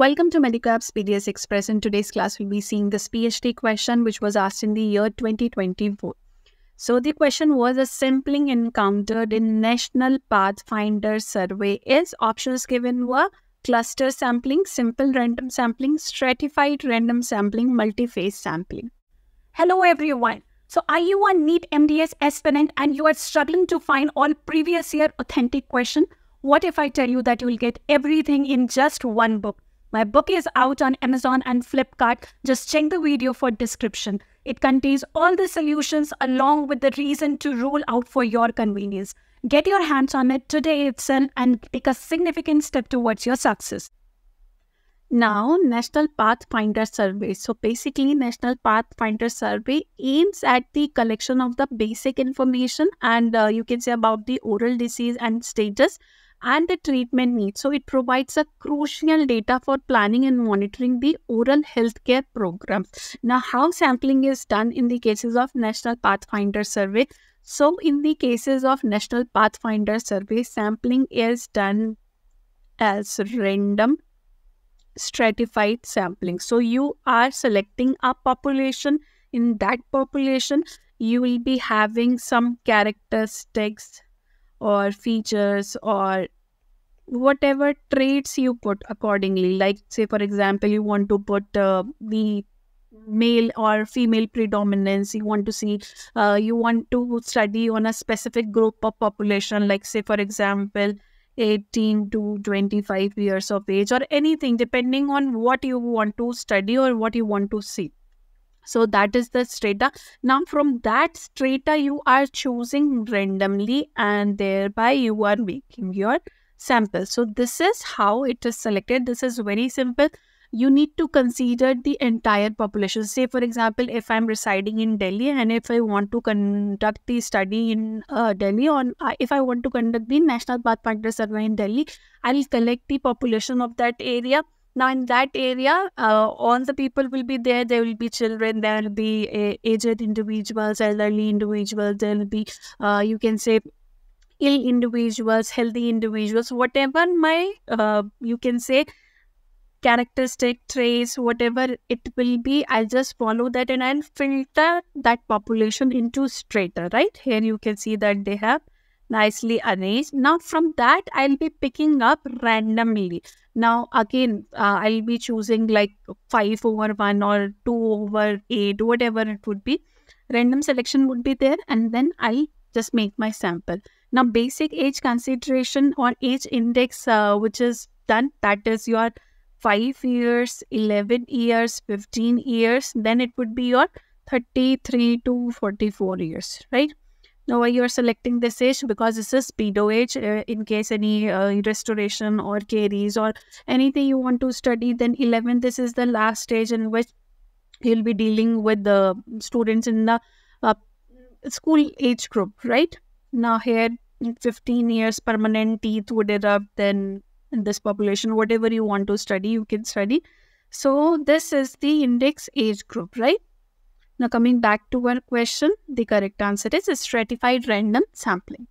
Welcome to Medicab's PDS Express. In today's class, we'll be seeing this PhD question which was asked in the year 2024. So the question was a sampling encountered in National Pathfinder Survey is options given were cluster sampling, simple random sampling, stratified random sampling, multi-phase sampling. Hello everyone. So are you a neat MDS aspirant and you are struggling to find all previous year authentic question? What if I tell you that you will get everything in just one book? My book is out on Amazon and Flipkart. Just check the video for description. It contains all the solutions along with the reason to rule out for your convenience. Get your hands on it today itself and take a significant step towards your success. Now, National Pathfinder Survey. So basically, National Pathfinder Survey aims at the collection of the basic information and uh, you can say about the oral disease and status and the treatment needs. So it provides a crucial data for planning and monitoring the oral healthcare program. Now, how sampling is done in the cases of National Pathfinder Survey? So in the cases of National Pathfinder Survey, sampling is done as random stratified sampling. So you are selecting a population. In that population, you will be having some characteristics, or features or whatever traits you put accordingly. Like, say, for example, you want to put uh, the male or female predominance you want to see uh, you want to study on a specific group of population like say for example 18 to 25 years of age or anything depending on what you want to study or what you want to see so that is the strata. Now from that strata you are choosing randomly and thereby you are making your sample. So this is how it is selected. This is very simple. You need to consider the entire population. Say for example, if I'm residing in Delhi and if I want to conduct the study in uh, Delhi or if I want to conduct the National Pathfinder Survey in Delhi, I'll collect the population of that area now, in that area, uh, all the people will be there. There will be children, there will be uh, aged individuals, elderly individuals, there will be, uh, you can say, ill individuals, healthy individuals, whatever my, uh, you can say, characteristic traits, whatever it will be, I'll just follow that and I'll filter that population into strata, right? Here you can see that they have nicely arranged. Now from that, I'll be picking up randomly. Now again, uh, I'll be choosing like 5 over 1 or 2 over 8, whatever it would be. Random selection would be there and then I'll just make my sample. Now basic age consideration or age index uh, which is done, that is your 5 years, 11 years, 15 years, then it would be your 33 to 44 years, right? Now, why you are selecting this age? Because this is pedo age. Uh, in case any uh, restoration or caries or anything you want to study, then 11, this is the last stage in which you'll be dealing with the students in the uh, school age group, right? Now, here, 15 years, permanent teeth would erupt, then in this population, whatever you want to study, you can study. So, this is the index age group, right? Now coming back to our question, the correct answer is stratified random sampling.